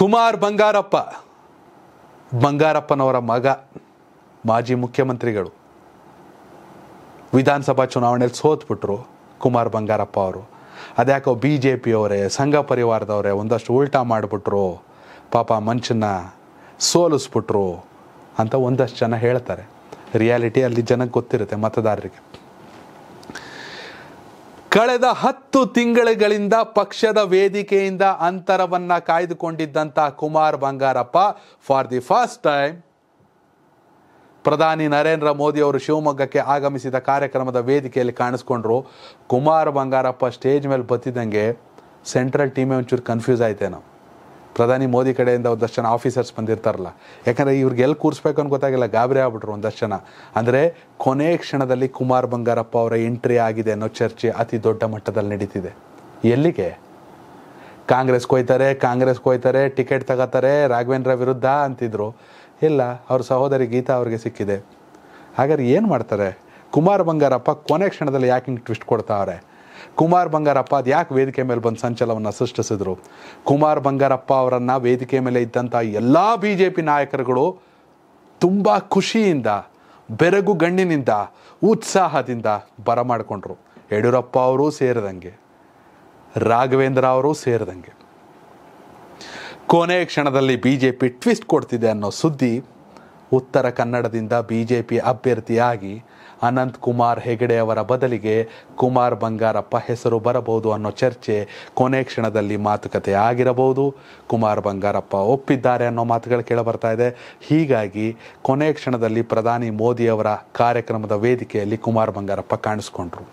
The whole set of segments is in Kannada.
ಕುಮಾರ್ ಬಂಗಾರಪ್ಪ ಬಂಗಾರಪ್ಪನವರ ಮಗ ಮಾಜಿ ಮುಖ್ಯಮಂತ್ರಿಗಳು ವಿಧಾನಸಭಾ ಚುನಾವಣೆಯಲ್ಲಿ ಸೋತ್ಬಿಟ್ರು ಕುಮಾರ್ ಬಂಗಾರಪ್ಪ ಅವರು ಅದ್ಯಾಕೋ ಬಿ ಜೆ ಪಿಯವರೇ ಸಂಘ ಪರಿವಾರದವರೇ ಒಂದಷ್ಟು ಉಲ್ಟಾ ಮಾಡಿಬಿಟ್ರು ಪಾಪ ಮನುಷ್ಯನ ಸೋಲಿಸ್ಬಿಟ್ರು ಅಂತ ಒಂದಷ್ಟು ಜನ ಹೇಳ್ತಾರೆ ರಿಯಾಲಿಟಿ ಅಲ್ಲಿ ಜನಕ್ಕೆ ಗೊತ್ತಿರುತ್ತೆ ಮತದಾರರಿಗೆ ಕಳೆದ ಹತ್ತು ತಿಂಗಳುಗಳಿಂದ ಪಕ್ಷದ ವೇದಿಕೆಯಿಂದ ಅಂತರವನ್ನ ಕಾಯ್ದುಕೊಂಡಿದ್ದಂಥ Kumar Bangarappa for the first time ಪ್ರಧಾನಿ ನರೇಂದ್ರ ಮೋದಿ ಅವರು ಶಿವಮೊಗ್ಗಕ್ಕೆ ಆಗಮಿಸಿದ ಕಾರ್ಯಕ್ರಮದ ವೇದಿಕೆಯಲ್ಲಿ ಕಾಣಿಸ್ಕೊಂಡ್ರು ಕುಮಾರ್ ಬಂಗಾರಪ್ಪ ಸ್ಟೇಜ್ ಮೇಲೆ ಬತ್ತಿದಂಗೆ ಸೆಂಟ್ರಲ್ ಟೀಮೇ ಒಂಚೂರು ಕನ್ಫ್ಯೂಸ್ ಆಯ್ತೇನೋ ಪ್ರಧಾನಿ ಮೋದಿ ಕಡೆಯಿಂದ ಒಂದಷ್ಟು ಜನ ಆಫೀಸರ್ಸ್ ಬಂದಿರ್ತಾರಲ್ಲ ಯಾಕಂದರೆ ಇವ್ರಿಗೆ ಎಲ್ಲಿ ಕೂರಿಸ್ಬೇಕು ಅಂತ ಗೊತ್ತಾಗಿಲ್ಲ ಗಾಬರಿ ಆಗ್ಬಿಟ್ರು ಒಂದಷ್ಟು ಜನ ಅಂದರೆ ಕೊನೆ ಕ್ಷಣದಲ್ಲಿ ಕುಮಾರ್ ಬಂಗಾರಪ್ಪ ಅವರ ಎಂಟ್ರಿ ಆಗಿದೆ ಅನ್ನೋ ಚರ್ಚೆ ಅತಿ ದೊಡ್ಡ ಮಟ್ಟದಲ್ಲಿ ನಡೀತಿದೆ ಎಲ್ಲಿಗೆ ಕಾಂಗ್ರೆಸ್ ಕೊಯ್ತಾರೆ ಕಾಂಗ್ರೆಸ್ ಕೊಯ್ತಾರೆ ಟಿಕೆಟ್ ತಗೋತಾರೆ ರಾಘವೇಂದ್ರ ವಿರುದ್ಧ ಅಂತಿದ್ರು ಇಲ್ಲ ಅವ್ರ ಸಹೋದರಿ ಗೀತಾ ಅವ್ರಿಗೆ ಸಿಕ್ಕಿದೆ ಹಾಗಾದ್ರೆ ಏನು ಮಾಡ್ತಾರೆ ಕುಮಾರ್ ಬಂಗಾರಪ್ಪ ಕೊನೆ ಕ್ಷಣದಲ್ಲಿ ಯಾಕೆ ಹಿಂಗೆ ಟ್ವಿಸ್ಟ್ ಕೊಡ್ತಾವ್ರೆ ಕುಮಾರ್ ಬಂಗಾರಪ್ಪ ಅದು ಯಾಕೆ ವೇದಿಕೆ ಮೇಲೆ ಬಂದು ಸಂಚಲವನ್ನು ಸೃಷ್ಟಿಸಿದ್ರು ಕುಮಾರ್ ಬಂಗಾರಪ್ಪ ಅವರನ್ನು ವೇದಿಕೆ ಮೇಲೆ ಇದ್ದಂಥ ಎಲ್ಲ ಬಿ ಜೆ ಪಿ ನಾಯಕರುಗಳು ತುಂಬ ಖುಷಿಯಿಂದ ಬೆರಗು ಗಣ್ಣಿನಿಂದ ಉತ್ಸಾಹದಿಂದ ಬರಮಾಡಿಕೊಂಡ್ರು ಯಡಿಯೂರಪ್ಪ ಅವರು ಸೇರಿದಂಗೆ ರಾಘವೇಂದ್ರ ಅವರು ಸೇರಿದಂಗೆ ಕೊನೆಯ ಕ್ಷಣದಲ್ಲಿ ಬಿ ಜೆ ಪಿ ಟ್ವಿಸ್ಟ್ ಕೊಡ್ತಿದೆ ಅನ್ನೋ ಸುದ್ದಿ ಉತ್ತರ ಕನ್ನಡದಿಂದ ಬಿ ಜೆ ಪಿ ಅಭ್ಯರ್ಥಿಯಾಗಿ ಅನಂತ್ ಕುಮಾರ್ ಹೆಗಡೆ ಅವರ ಬದಲಿಗೆ ಕುಮಾರ್ ಬಂಗಾರಪ್ಪ ಹೆಸರು ಬರಬಹುದು ಅನ್ನೋ ಚರ್ಚೆ ಕೊನೆ ಕ್ಷಣದಲ್ಲಿ ಮಾತುಕತೆ ಆಗಿರಬಹುದು ಕುಮಾರ್ ಬಂಗಾರಪ್ಪ ಒಪ್ಪಿದ್ದಾರೆ ಅನ್ನೋ ಮಾತುಗಳು ಕೇಳಬರ್ತಾ ಇದೆ ಹೀಗಾಗಿ ಕೊನೆ ಕ್ಷಣದಲ್ಲಿ ಪ್ರಧಾನಿ ಮೋದಿಯವರ ಕಾರ್ಯಕ್ರಮದ ವೇದಿಕೆಯಲ್ಲಿ ಕುಮಾರ್ ಬಂಗಾರಪ್ಪ ಕಾಣಿಸ್ಕೊಂಡ್ರು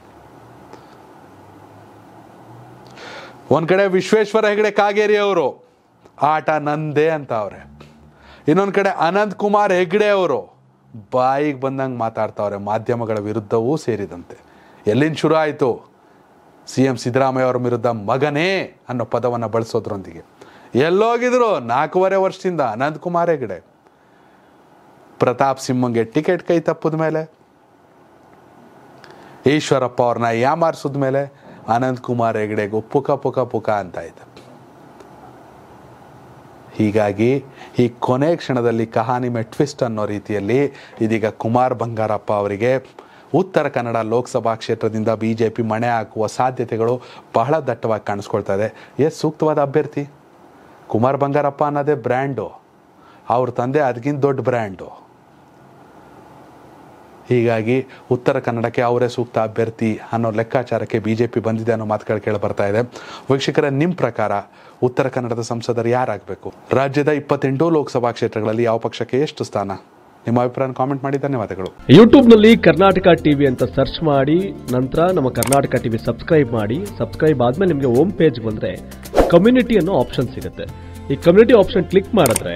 ಒಂದು ಕಡೆ ವಿಶ್ವೇಶ್ವರ ಹೆಗಡೆ ಕಾಗೇರಿ ಅವರು ಆಟ ನಂದೇ ಅಂತ ಅವ್ರೆ ಇನ್ನೊಂದು ಕಡೆ ಅನಂತ್ ಕುಮಾರ್ ಹೆಗ್ಡೆ ಅವರು ಬಾಯಿಗೆ ಬಂದಂಗೆ ಮಾತಾಡ್ತಾವ್ರೆ ಮಾಧ್ಯಮಗಳ ವಿರುದ್ಧವೂ ಸೇರಿದಂತೆ ಎಲ್ಲಿಂದ ಶುರು ಆಯಿತು ಸಿ ಎಂ ಸಿದ್ದರಾಮಯ್ಯ ಅವರ ವಿರುದ್ಧ ಮಗನೇ ಅನ್ನೋ ಪದವನ್ನು ಬಳಸೋದ್ರೊಂದಿಗೆ ಎಲ್ಲೋಗಿದ್ರು ನಾಲ್ಕೂವರೆ ವರ್ಷದಿಂದ ಅನಂತ್ ಕುಮಾರ್ ಹೆಗ್ಡೆ ಪ್ರತಾಪ್ ಸಿಂಹಂಗೆ ಟಿಕೆಟ್ ಕೈ ತಪ್ಪಿದ ಮೇಲೆ ಈಶ್ವರಪ್ಪ ಅವ್ರನ್ನ ಯಾಮಾರಿಸಿದ ಮೇಲೆ ಅನಂತ್ ಕುಮಾರ್ ಹೆಗ್ಡೆಗೂ ಪುಕ ಪುಕ ಪುಕ ಅಂತ ಆಯ್ತು ಹೀಗಾಗಿ ಈ ಕೊನೆ ಕ್ಷಣದಲ್ಲಿ ಕಹಾನಿ ಟ್ವಿಸ್ಟ್ ಅನ್ನೋ ರೀತಿಯಲ್ಲಿ ಇದೀಗ ಕುಮಾರ್ ಬಂಗಾರಪ್ಪ ಅವರಿಗೆ ಉತ್ತರ ಕನ್ನಡ ಲೋಕಸಭಾ ಕ್ಷೇತ್ರದಿಂದ ಬಿ ಜೆ ಪಿ ಮಣೆ ಹಾಕುವ ಸಾಧ್ಯತೆಗಳು ಬಹಳ ದಟ್ಟವಾಗಿ ಕಾಣಿಸ್ಕೊಳ್ತಾ ಇದೆ ಎಸ್ ಸೂಕ್ತವಾದ ಅಭ್ಯರ್ಥಿ ಕುಮಾರ್ ಬಂಗಾರಪ್ಪ ಅನ್ನೋದೇ ಬ್ರ್ಯಾಂಡು ಅವ್ರ ತಂದೆ ಅದಕ್ಕಿಂತ ದೊಡ್ಡ ಬ್ರ್ಯಾಂಡು ಹೀಗಾಗಿ ಉತ್ತರ ಕನ್ನಡಕ್ಕೆ ಅವರೇ ಸೂಕ್ತ ಅಭ್ಯರ್ಥಿ ಅನ್ನೋ ಲೆಕ್ಕಾಚಾರಕ್ಕೆ ಬಿ ಜೆ ಪಿ ಬಂದಿದೆ ಅನ್ನೋ ಮಾತುಗಳು ಕೇಳಿ ಬರ್ತಾ ಇದೆ ವೀಕ್ಷಕರ ನಿಮ್ಮ ಪ್ರಕಾರ ಉತ್ತರ ಕನ್ನಡದ ಸಂಸದರು ಯಾರಾಗಬೇಕು ರಾಜ್ಯದ ಇಪ್ಪತ್ತೆಂಟು ಲೋಕಸಭಾ ಕ್ಷೇತ್ರಗಳಲ್ಲಿ ಯಾವ ಪಕ್ಷಕ್ಕೆ ಎಷ್ಟು ಸ್ಥಾನ ನಿಮ್ಮ ಅಭಿಪ್ರಾಯ ಕಾಮೆಂಟ್ ಮಾಡಿ ಧನ್ಯವಾದಗಳು ಯೂಟ್ಯೂಬ್ನಲ್ಲಿ ಕರ್ನಾಟಕ ಟಿವಿ ಅಂತ ಸರ್ಚ್ ಮಾಡಿ ನಂತರ ನಮ್ಮ ಕರ್ನಾಟಕ ಟಿವಿ ಸಬ್ಸ್ಕ್ರೈಬ್ ಮಾಡಿ ಸಬ್ಸ್ಕ್ರೈಬ್ ಆದಮೇಲೆ ನಿಮಗೆ ಹೋಮ್ ಪೇಜ್ ಬಂದರೆ ಕಮ್ಯುನಿಟಿ ಅನ್ನೋ ಆಪ್ಷನ್ ಸಿಗುತ್ತೆ ಈ ಕಮ್ಯುನಿಟಿ ಆಪ್ಷನ್ ಕ್ಲಿಕ್ ಮಾಡಿದ್ರೆ